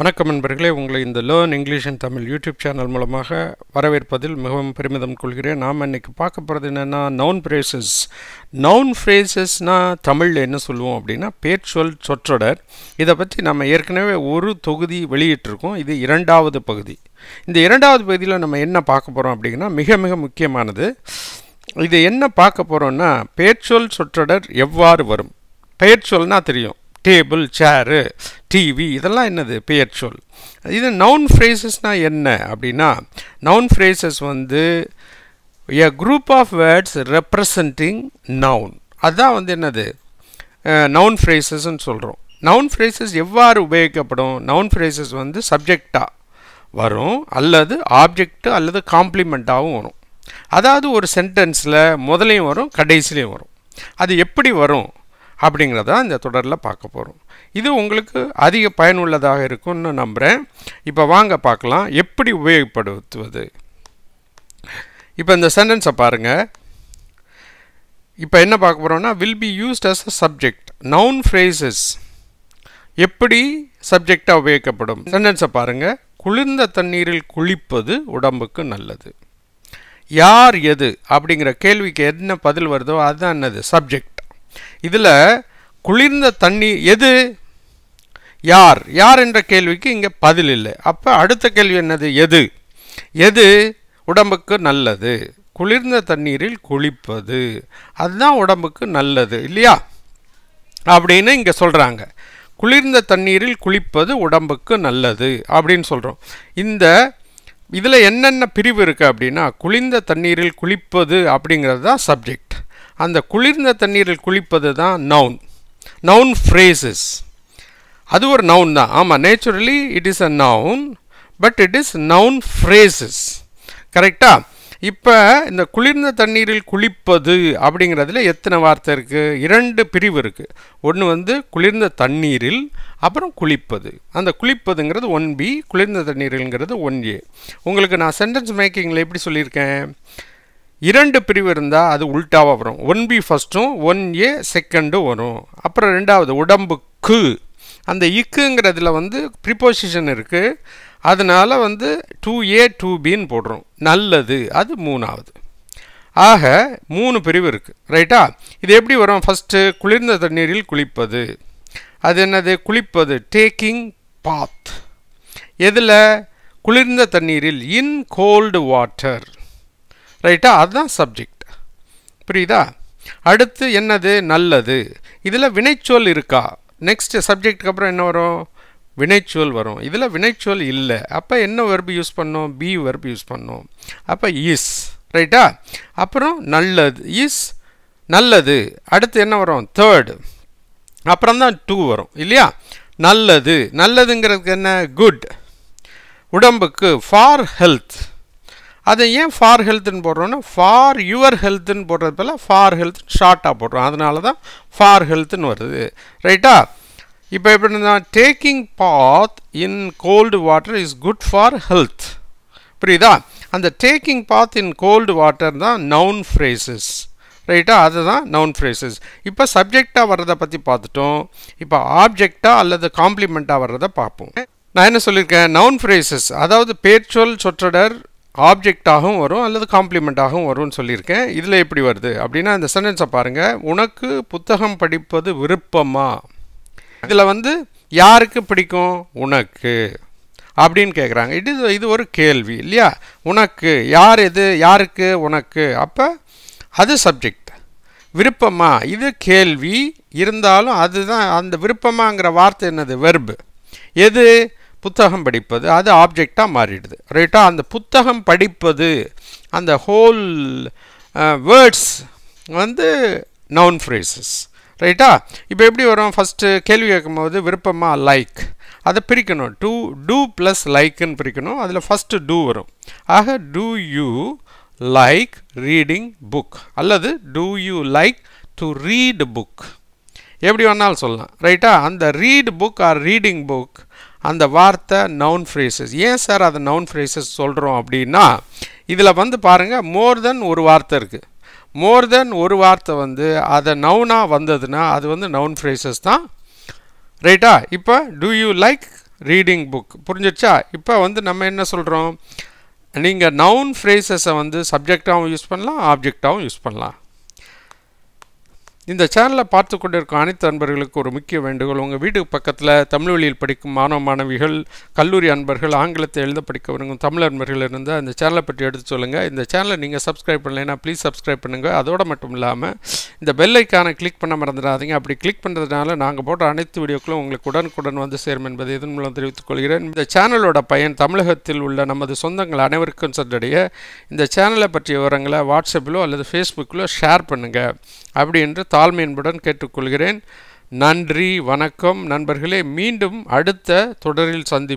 வணக்கம் நண்பர்களே உங்களை இந்த learn English and Tamil YouTube channel மூலமாக வரவேற்பதில் மிகவும் பெருமிதம் கொள்கிறேன் நாம் இன்றைக்கி பார்க்க போகிறது என்னென்னா நவுன் ஃப்ரேசஸ் நவுன் ஃப்ரேசஸ்னால் தமிழில் என்ன சொல்லுவோம் அப்படின்னா பேர் சொல் சொற்றொடர் இதை பற்றி நம்ம ஏற்கனவே ஒரு தொகுதி வெளியிட்டிருக்கோம் இது இரண்டாவது பகுதி இந்த இரண்டாவது பகுதியில் நம்ம என்ன பார்க்க போகிறோம் அப்படின்னா மிக மிக முக்கியமானது இது என்ன பார்க்க போகிறோன்னா பேச்சுவல் சொற்றொடர் எவ்வாறு வரும் பெயர் சொல்னால் தெரியும் டேபிள் சேரு டிவி இதெல்லாம் என்னது பெயர் சொல் இது நவுன் ஃப்ரேசஸ்னால் என்ன அப்படின்னா நவுன் ஃப்ரேசஸ் வந்து a group of words representing noun அதுதான் வந்து என்னது நவுன் ஃப்ரேசஸ்ன்னு சொல்கிறோம் நவுன் ஃப்ரேசஸ் எவ்வாறு உபயோகிக்கப்படும் நவுன் ஃப்ரேசஸ் வந்து சப்ஜெக்டாக வரும் அல்லது ஆப்ஜெக்ட் அல்லது காம்ப்ளிமெண்ட்டாகவும் வரும் அதாவது ஒரு சென்டென்ஸில் முதலையும் வரும் கடைசிலையும் வரும் அது எப்படி வரும் அப்படிங்கிறத இந்த தொடரில் பார்க்க போகிறோம் இது உங்களுக்கு அதிக பயனுள்ளதாக இருக்கும்னு நம்புகிறேன் இப்போ வாங்க பார்க்கலாம் எப்படி உபயோகப்படுத்துவது இப்போ இந்த சென்டென்ஸை பாருங்கள் இப்போ என்ன பார்க்க போகிறோம்னா will be used as a subject noun phrases எப்படி சப்ஜெக்டாக உபயோகிக்கப்படும் சென்டென்ஸை பாருங்கள் குளிர்ந்த தண்ணீரில் குளிப்பது உடம்புக்கு நல்லது யார் எது அப்படிங்கிற கேள்விக்கு என்ன பதில் வருதோ அதுதான் என்னது சப்ஜெக்ட் இதில் குளிர்ந்த தண்ணீர் எது யார் யார் என்ற கேள்விக்கு இங்கே பதில் இல்லை அப்போ அடுத்த கேள்வி என்னது எது எது உடம்புக்கு நல்லது குளிர்ந்த தண்ணீரில் குளிப்பது அதுதான் உடம்புக்கு நல்லது இல்லையா அப்படின்னு இங்கே சொல்கிறாங்க குளிர்ந்த தண்ணீரில் குளிப்பது உடம்புக்கு நல்லது அப்படின்னு சொல்கிறோம் இந்த இதில் என்னென்ன பிரிவு இருக்குது அப்படின்னா குளிர்ந்த தண்ணீரில் குளிப்பது அப்படிங்கிறது தான் சப்ஜெக்ட் அந்த குளிர்ந்த தண்ணீரில் குளிப்பது தான் நவுன் நவுன் ஃப்ரேசஸ் அது ஒரு நவுன் தான் ஆமாம் naturally it is a noun but it is noun phrases கரெக்டாக இப்போ இந்த குளிர்ந்த தண்ணீரில் குளிப்பது அப்படிங்கிறதுல எத்தனை வார்த்தை இருக்குது இரண்டு பிரிவு இருக்குது ஒன்று வந்து குளிர்ந்த தண்ணீரில் அப்புறம் குளிப்பது அந்த குளிப்பதுங்கிறது ஒன் பி குளிர்ந்த தண்ணீரில்ங்கிறது ஒன் ஏ உங்களுக்கு நான் சென்டென்ஸ் மேக்கிங்கில் எப்படி சொல்லியிருக்கேன் இரண்டு பிரிவு இருந்தால் அது உள்டாவாக வரும் ஒன் பி ஃபஸ்ட்டும் ஒன் ஏ செகண்டும் வரும் அப்புறம் ரெண்டாவது உடம்புக்கு அந்த இக்குங்கிறதுல வந்து ப்ரிப்போசிஷன் இருக்குது அதனால் வந்து டூ ஏ டூ பின்னு போடுறோம் நல்லது அது மூணாவது ஆக மூணு பிரிவு இருக்குது ரைட்டா இது எப்படி வரும் ஃபஸ்ட்டு குளிர்ந்த தண்ணீரில் குளிப்பது அது என்னது குளிப்பது டேக்கிங் பாத் எதில் குளிர்ந்த தண்ணீரில் இன் கோல்டு வாட்டர் ரைட்டா அதுதான் சப்ஜெக்ட் புரியுதா அடுத்து என்னது நல்லது இதில் வினைச்சொல் இருக்கா நெக்ஸ்ட் சப்ஜெக்டுக்கு அப்புறம் என்ன வரும் வினைச்சொல் வரும் இதில் வினைச்சொல் இல்லை அப்போ என்ன வெர்பு யூஸ் பண்ணோம் பி வெர்பு யூஸ் பண்ணோம் அப்போ இஸ் ரைட்டா அப்புறம் நல்லது இஸ் நல்லது அடுத்து என்ன வரும் தேர்டு அப்புறம் தான் டூ வரும் இல்லையா நல்லது நல்லதுங்கிறதுக்கு என்ன குட் உடம்புக்கு ஃபார் ஹெல்த் அதை ஏன் ஃபார் ஹெல்த்துன்னு போடுறோன்னா ஃபார் யுவர் ஹெல்த்துன்னு போடுறது போல் ஃபார் ஹெல்த் ஷார்ட்டாக போடுறோம் அதனால தான் ஃபார் ஹெல்த்துன்னு வருது ரைட்டா இப்போ எப்படி இருந்தால் taking bath in cold water is good for health புரியுதா அந்த taking bath in cold water தான் நவுன் ஃப்ரேசஸ் ரைட்டா அதுதான் நவுன் ஃப்ரேசஸ் இப்போ சப்ஜெக்டாக வர்றதை பற்றி பார்த்துட்டோம் இப்போ ஆப்ஜெக்டாக அல்லது காம்ப்ளிமெண்ட்டாக வர்றதை பார்ப்போம் நான் என்ன சொல்லியிருக்கேன் நவுன் ஃப்ரேசஸ் அதாவது பேர்ச்சொல் சொற்றொடர் ஆப்ஜெக்டாகவும் வரும் அல்லது காம்ப்ளிமெண்ட்டாகவும் வரும்னு சொல்லியிருக்கேன் இதில் எப்படி வருது அப்படின்னா இந்த சென்டென்ஸை பாருங்கள் உனக்கு புத்தகம் படிப்பது விருப்பமா இதில் வந்து யாருக்கு பிடிக்கும் உனக்கு அப்படின்னு கேட்குறாங்க இது இது ஒரு கேள்வி இல்லையா உனக்கு யார் எது யாருக்கு உனக்கு அப்போ அது சப்ஜெக்ட் விருப்பமா இது கேள்வி இருந்தாலும் அதுதான் அந்த விருப்பமாங்கிற வார்த்தை என்னது வெர்பு எது புத்தகம் படிப்பது அது ஆப்ஜெக்டாக மாறிடுது ரைட்டாக அந்த புத்தகம் படிப்பது அந்த ஹோல் வேர்ட்ஸ் uh, வந்து நவுன் ஃப்ரேசஸ் ரைட்டா இப்போ எப்படி வரும் ஃபஸ்ட்டு கேள்வி கேட்கும்போது விருப்பமாக லைக் அதை பிரிக்கணும் டூ டூ ப்ளஸ் லைக்குன்னு பிரிக்கணும் அதில் ஃபஸ்ட்டு டூ வரும் ஆக do you like reading book அல்லது do you like to read book எப்படி வேணாலும் சொல்லலாம் ரைட்டா அந்த read book or reading book அந்த வார்த்தை நவுன் ஃப்ரேசஸ் ஏன் சார் அதை நவுன் ஃப்ரேசஸ் சொல்கிறோம் அப்படின்னா இதில் வந்து பாருங்கள் மோர் தென் ஒரு வார்த்தை இருக்குது மோர் தென் ஒரு வார்த்தை வந்து அதை நவுனாக வந்ததுன்னா அது வந்து நவுன் ஃப்ரேசஸ் தான் ரைட்டா இப்போ do you like reading book புரிஞ்சிடுச்சா இப்போ வந்து நம்ம என்ன சொல்கிறோம் நீங்கள் நவுன் ஃப்ரேசஸை வந்து சப்ஜெக்டாகவும் யூஸ் பண்ணலாம் ஆப்ஜெக்டாகவும் யூஸ் பண்ணலாம் இந்த சேனலை பார்த்து கொண்டிருக்கும் அனைத்து அன்பர்களுக்கு ஒரு முக்கிய வேண்டுகோள் உங்கள் வீட்டுக்கு பக்கத்தில் தமிழ் வழியில் படிக்கும் மாணவ மாணவிகள் கல்லூரி அன்பர்கள் ஆங்கிலத்தை எழுத படிக்க தமிழ் அன்பர்கள் இருந்தால் இந்த சேனலை பற்றி எடுத்து சொல்லுங்கள் இந்த சேனலை நீங்கள் சப்ஸ்கிரைப் பண்ணலைன்னா ப்ளீஸ் சப்ஸ்கிரைப் பண்ணுங்கள் அதோடு மட்டும் இல்லாமல் இந்த பெல்லைக்கான கிளிக் பண்ண மறந்துடாதீங்க அப்படி கிளிக் பண்ணுறதுனால நாங்கள் போடுற அனைத்து வீடியோக்களும் உங்களுக்கு உடனுக்குடன் வந்து சேரும் என்பதை இதன் மூலம் தெரிவித்துக் கொள்கிறேன் இந்த சேனலோட பயன் தமிழகத்தில் உள்ள நமது சொந்தங்கள் அனைவருக்கும் சென்றடைய இந்த சேனலை பற்றிய விவரங்களை வாட்ஸ்அப்பிலோ அல்லது ஃபேஸ்புக்கிலோ ஷேர் பண்ணுங்கள் அப்படி என்று தாழ்மையுடன் கேட்டுக்கொள்கிறேன் நன்றி வணக்கம் நண்பர்களே மீண்டும் அடுத்த தொடரில் சந்திப்போம்